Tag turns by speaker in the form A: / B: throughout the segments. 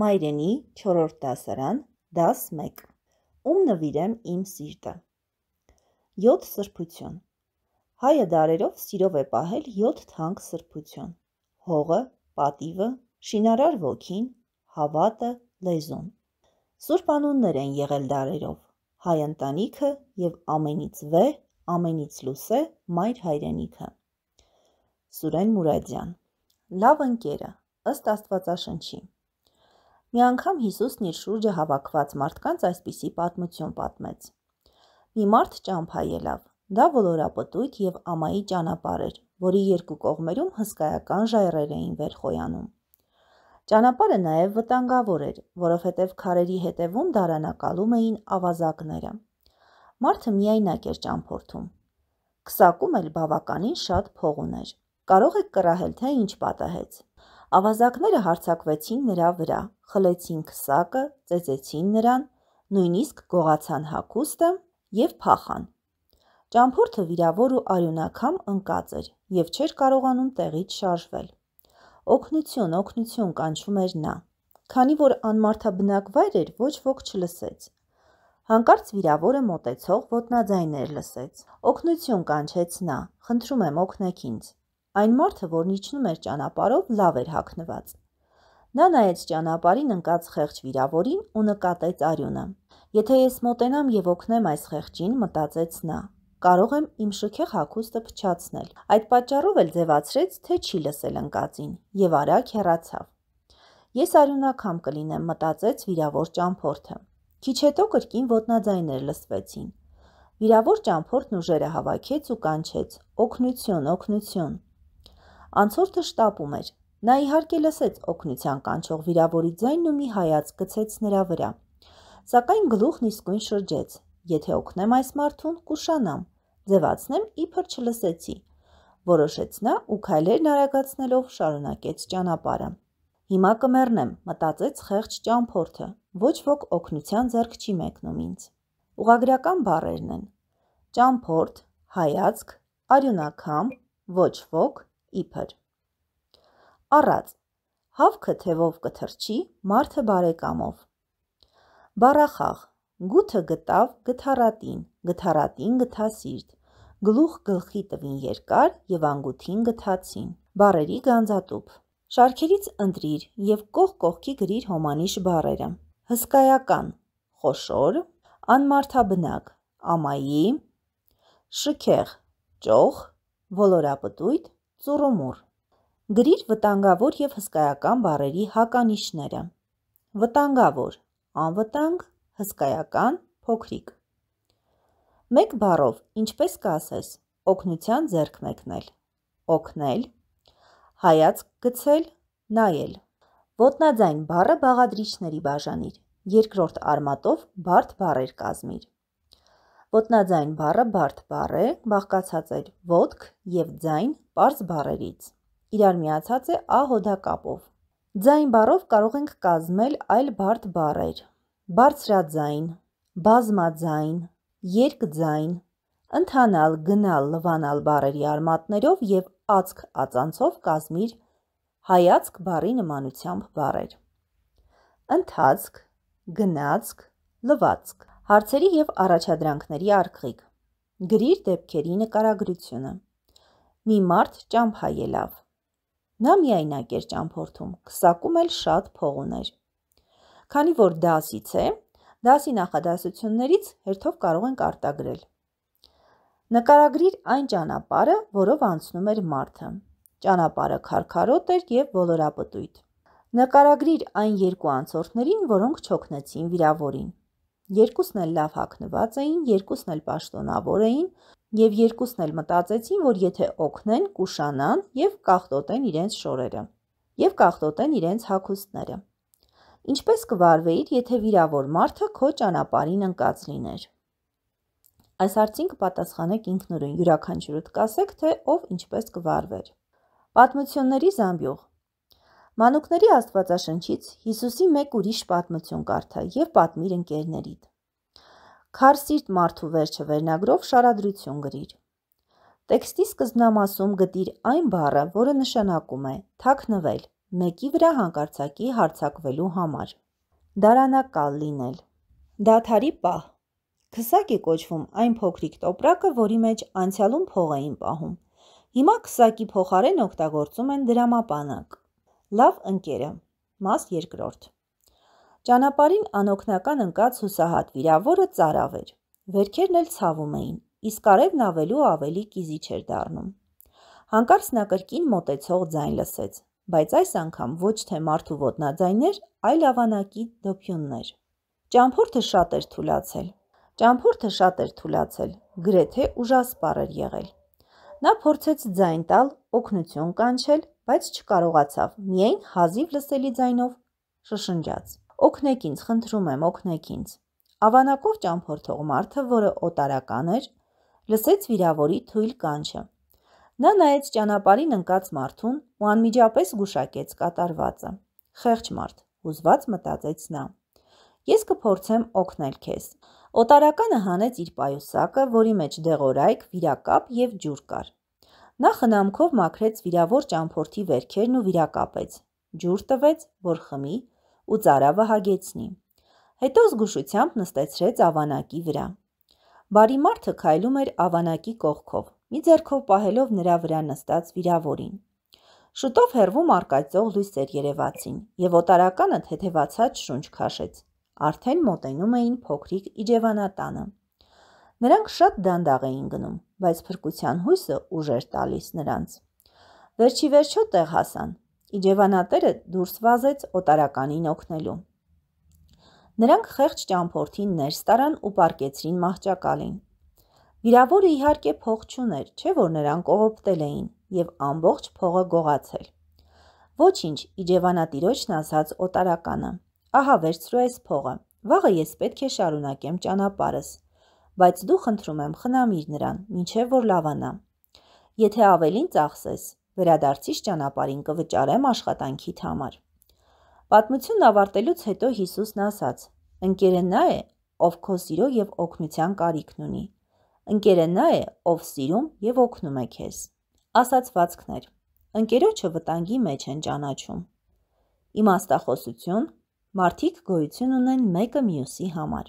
A: Մայրենի 4-րդ դասարան, դաս 1։ Ում նվիրեմ իմ սիրտը։ 7 սրբություն։ Հայը դարերով սիրով է պահել 7 թանկ սրբություն. հողը, պատիվը, շինարար ոգին, հավատը, լեզուն։ Սուրբ անուններ են եղել դարերով։ Հայ ընտանիքը եւ ամենից վե, ամենից լուսե մայր հայրենիքը։ Սուրեն Մուրադյան։ Լավ ընկերը ըստ Աստվածաշնչի Մի անգամ Հիսուսն իր շուրջը հավաքված մարդկանց այսպիսի պատմություն պատմեց. Մի մարդ ճամփա ելավ։ Դա ոլորապտույտ եւ ամայի ճանապարհ էր, որի երկու կողմերում հսկայական ժայռեր էին վերխոյանում։ Ճանապարհը նաեւ վտանգավոր էր, որովհետեւ քարերի հետևում դարանակալում էին ավազակները։ Մարդը միայնակ էր ճամփորդում։ Քսակում էլ բավականին շատ փող ուներ։ Կարող եք կռահել, թե ինչ պատահեց։ Ավազակները հարցակվեցին նրա վրա, խլեցին քսակը, ծեծեցին նրան, նույնիսկ գողացան հագուստը եւ փախան։ Ճամփորդը վիրավոր ու արյունակամ ընկած էր եւ չէր կարողանում տեղից շարժվել։ Օգնություն, օգնություն կանչում էր նա։ Քանի որ անմարթաբնակ վայր էր, ոչ ոք չլսեց։ Հանկարծ վիրավորը մոտեցող ոտնաձայներ լսեց։ Օգնություն կանչեց նա։ Խնդրում եմ, օգնեք ինձ։ Այն մարդը, որն իջնում էր ճանապարով, լավ էր հագնված։ Նա նայեց ճանապարհին ընկած խեղճ վիրավորին ու նկատեց արյունը։ Եթե ես մոտենամ եւ օգնեմ այս խեղճին, մտածեց նա, կարող եմ իմ շքեղ հագուստը փչացնել։ Այդ պատճառով էլ ձևացրեց, թե չի լսել ընկածին եւ արագ հեռացավ։ Ես արյունակամ կլինեմ, մտածեց վիրավոր ճամփորդը։ Քիչ հետո կրկին ոտնաձայներ լսվեցին։ Վիրավոր ճամփորդն ուժերը հավաքեց ու կանչեց. «Օգնություն, օգնություն»։ Անցորդը շտապում էր։ Նա իհարկե լսեց օկնության կանչող վիրավորի ձայնն ու մի հայաց գցեց նրա վրա։ Սակայն գլուխն իսկույն շրջեց։ Եթե օգնեմ այս մարդուն, կուշանամ։ Ձևացնեմ իբր չլսեցի։ Որոշեց նա ու քայլերն արագացնելով շարունակեց ճանապարհը։ Հիմա կմեռնեմ, մտածեց խեղճ ճամփորդը։ Ոչ ոք օգնության ձեռք չի մեկնում ինձ։ Ուղագրական բառերն են. ճամփորդ, հայացք, արյունակամ, ոչ ոք, իբր։ Առած. հավքը թևով կթրջի, մարդը բարեկամով։ Բարախաղ. գութը գտավ գթարատին, գթարատին գթասիրտ, գլուխ գլխի տվին երկար եւ անգութին գթացին։ Բարերի գանձատուփ։ Շարքերից ընտրիր եւ կող կողքի գրիր հոմանիշ բարերը։ Հսկայական. խոշոր, անմարթաբնակ, ամայի, շքեղ, ճոխ, ոլորապտույտ, ծուռումուռ Գրիր վտանգավոր եւ հսկայական բառերի հականիշները։ Վտանգավոր, անվտանգ, հսկայական, փոքրիկ։ Մեկ բառով ինչպես կասես՝ օգնության ձեռք մեկնել, օգնել, հայացք գցել, նայել։ Ոտնաձայն բառը բաղադրիչների բաժանիր, երկրորդ արմատով բարդ բառեր կազմիր։ Ոտնաձայն բառը բարդ բառ է, բաղկացած է ոտք եւ ձայն պարզ բարերից։ Իրար միացած է ա հոդակապով։ Ձայն բարով կարող ենք կազմել այլ բարդ բարեր. բարձրաձայն, բազմաձայն, երկձայն, ընթանալ, գնալ, լվանալ բարերի արմատներով եւ ածք ածանցով կազմիր հայացք բարի նմանությամբ բարեր։ Ընթացք, գնացք, լվացք, հարցերի եւ առաջադրանքների արքիկ։ Գրիր դեպքերի նկարագրությունը մի մարդ ճամփա ելավ։ Նա միայնակ էր ճամփորդում, քսակում էլ շատ փող ուներ։ Քանի որ դասից է, դասի նախադասություններից հերթով կարող ենք արտագրել։ Նկարագրիր այն ճանապարհը, որով անցնում էր մարդը։ Ճանապարհը քարքարոտ էր եւ ոլորապտույտ։ Նկարագրիր այն երկու անցորդներին, որոնք չոքնեցին վիրավորին։ Երկուսն էլ լավ հագնված էին, երկուսն էլ պաշտոնավոր էին, Եվ երկուսն էլ մտածեցին, որ եթե օգնեն, կուշանան եւ կախտոտեն իրենց շորերը եւ կախտոտեն իրենց հագուստները։ Ինչպես կվարվեիր, եթե վիրավոր մարդը քո ճանապարհին ընկած լիներ։ Այս հարցին կպատասխանեք ինքնուրույն յուրաքանչյուրդ կասեք, թե ով ինչպես կվարվեր։ Պատմությունների զամբյուղ Մանուկների Աստվածաշնչից Հիսուսի մեկ ուրիշ պատմություն կարդա եւ պատմիր ընկերներիդ։ «Քարսիրտ մարդու վերջը» վերնագրով շարադրություն գրիր։ Տեքստի սկզբնամասում գտիր այն բառը, որը նշանակում է թաքնվել, մեկի վրա հանկարծակի հարձակվելու համար։ Դարանակալ լինել։ Դաթարի պահ։ Քսակ է կոչվում այն փոքրիկ տոպրակը, որի մեջ անցյալում փող էին պահում։ Հիմա քսակի փոխարեն օգտագործում են դրամապանակ։ Լավ ընկերը։ Մաս երկրորդ։ Ճանապարհին անօքնական ընկած հուսահատ վիրավորը ծարավ էր։ Վերքերն էլ ցավում էին, իսկ արևն ավելու ավելի կիզիչ էր դառնում։ Հանկարծ նա կրկին մոտեցող ձայն լսեց, բայց այս անգամ ոչ թե մարդու ոտնաձայներ, այլ ավանակի դոփյուններ։ Ճամփորդը շատ էր թուլացել։ Ճամփորդը շատ էր թուլացել, գրեթե ուժասպառ էր եղել։ Նա փորձեց ձայն տալ, օգնություն կանչել, բայց չկարողացավ։ Միայն հազիվ լսելի ձայնով շշնջաց. Օգնեք ինձ, խնդրում եմ, օգնեք ինձ։ Ավանակով ճամփորդող մարդը, որը օտարական էր, լսեց վիրավորի թույլ կանչը։ Նա նայեց ճանապարհին ընկած մարդուն ու անմիջապես գուշակեց կատարվածը։ Խեղճ մարդ, հուզված մտածեց նա։ Ես կփորձեմ օգնել քեզ։ Օտարականը հանեց իր պայուսակը, որի մեջ դեղորայք, վիրակապ եւ ջուր կար։ Նա խնամքով մաքրեց վիրավոր ճամփորդի վերքերն ու վիրակապեց։ Ջուր տվեց, որ խմի, ու ծարավը հագեցնի։ Հետո զգուշությամբ նստեցրեց ավանակի վրա։ Բարի մարդը քայլում էր ավանակի կողքով, մի ձեռքով պահելով նրա վրա նստած վիրավորին։ Շուտով հերվում արկածող լույսեր երևացին, եւ օտարականը թեթևացած շունչ քաշեց։ Արդեն մոտենում էին փոքրիկ իջևանատանը։ Նրանք շատ դանդաղ էին գնում, բայց փրկության հույսը ուժեր տալիս նրանց։ Վերջի վերջո տեղ հասան, Իջևանատերը դուրս վազեց օտարականին օգնելու։ Նրանք խեղճ ճամփորդին ներստարան ու պարկեցրին մահճակալին։ Վիրավորը իհարկե փող չուներ, չէ որ նրան կողոպտել էին եւ ամբողջ փողը գողացել։ Ոչինչ, Իջևանատիրոջն ասաց օտարականը։ Ահա վերցրու այս փողը։ Վաղը ես պետք է շարունակեմ ճանապարհս, բայց դու խնդրում եմ խնամիր նրան, ինչեւ որ լավանա։ Եթե ավելին ծախսես, վերադարձիս ճանապարհին կվճարեմ աշխատանքիդ համար։ Պատմությունն ավարտելուց հետո Հիսուսն ասաց. «Ընկերը նա է, ով քո սիրո եւ օգնության կարիքն ունի։ Ընկերը նա է, ով սիրում եւ օգնում է քեզ»։ Ասացվածքներ. Ընկերոջը վտանգի մեջ են ճանաչում։ Իմաստախոսություն. մարդիկ գոյություն ունեն մեկը մյուսի համար։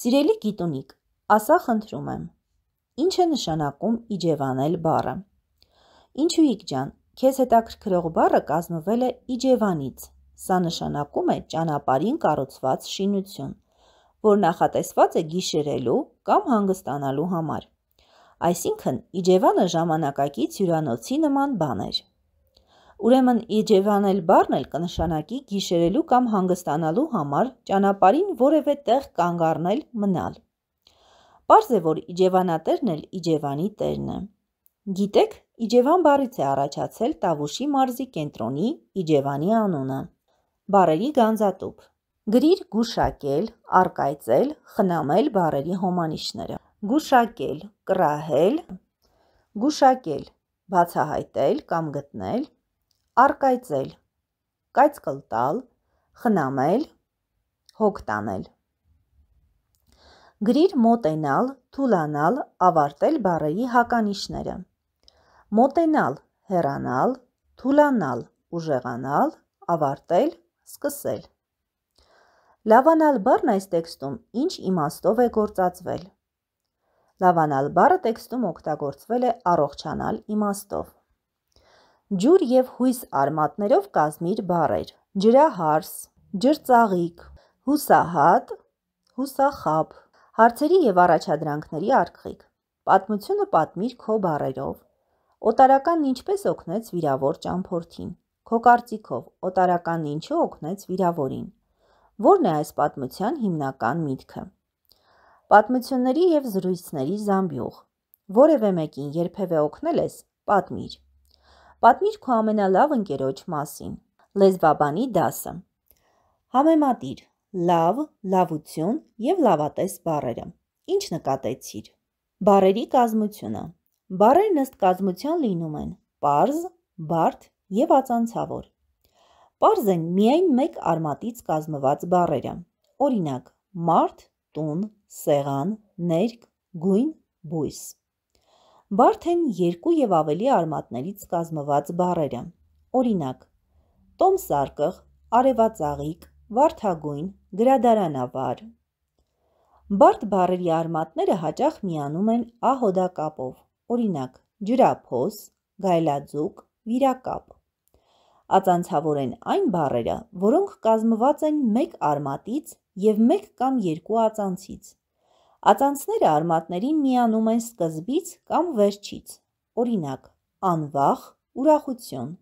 A: Սիրելի գիտունիկ, ասա խնդրում եմ, ինչ է նշանակում իջևանել բառը։ Ինչուիկ ջան, քեզ հետաքրքրող բառը կազմվել է Իջևանից։ Սա նշանակում է ճանապարհին կառուցված շինություն, որ նախատեսված է գիշերելու կամ հանգստանալու համար։ Այսինքն Իջևանը ժամանակակից հյուրանոցի նման բան էր։ Ուրեմն Իջևանել բառն էլ կնշանակի գիշերելու կամ հանգստանալու համար ճանապարհին որևէ տեղ կանգ առնել մնալ։ Պարզ է, որ Իջևանատերն էլ Իջևանի տերն է։ Գիտեք, Իջևան բառից է առաջացել Տավուշի մարզի կենտրոնի Իջևանի անունը։ Բարերի գանձատուփ։ Գրիր գուշակել, արկայծել, խնամել բարերի հոմանիշները։ Գուշակել՝ կրահել, գուշակել՝ բացահայտել կամ գտնել, արկայծել՝ կայծ կլտալ, խնամել, հոգ տանել։ Գրիր մոտենալ, թուլանալ, ավարտել բառերի հականիշները մոտենալ, հեռանալ, թուլանալ, ուժեղանալ, ավարտել, սկսել։ Լավանալ բառն այս տեքստում ինչ իմաստով է գործածվել։ Լավանալ բառը տեքստում օգտագործվել է առողջանալ իմաստով։ Ջուր եւ հույս արմատներով կազմիր բառեր. ջրահարս, ջրծաղիկ, հուսահատ, հուսախապ, հարցերի եւ առաջադրանքների արկղիկ։ Պատմությունը պատմիր քո բառերով, Օտարականն ինչպես օգնեց վիրավոր ճամփորդին։ Քո կարծիքով օտարականն ինչու օգնեց վիրավորին։ Որն է այս պատմության հիմնական միտքը։ Պատմությունների եւ զրույցների զամբյուղ։ Որևէ մեկին երբևէ օգնել ես, պատմիր։ Պատմիր քո ամենալավ ընկերոջ մասին։ Լեզվաբանի դասը։ Համեմատիր լավ, լավություն եւ լավատես բառերը։ Ինչ նկատեցիր։ Բառերի կազմությունը։ Բառերն ըստ կազմության լինում են պարզ, բարդ եւ ածանցավոր։ Պարզ են միայն մեկ արմատից կազմված բառերը։ Օրինակ՝ մարդ, տուն, սեղան, ներկ, գույն, բույս։ Բարդ են երկու եւ ավելի արմատներից կազմված բառերը։ Օրինակ՝ տոմսարկղ, արևածաղիկ, վարդագույն, գրադարանավար։ Բարդ բառերի արմատները հաճախ միանում են ահոդակապով օրինակ՝ ջրափոս, գայլաձուկ, վիրակապ։ Ածանցավորեն այն բառերը, որոնք կազմված են մեկ արմատից և մեկ կամ երկու ածանցից։ Ածանցները արմատներին միանում են սկզբից կամ վերջից, օրինակ՝ անվախ, ուրախություն։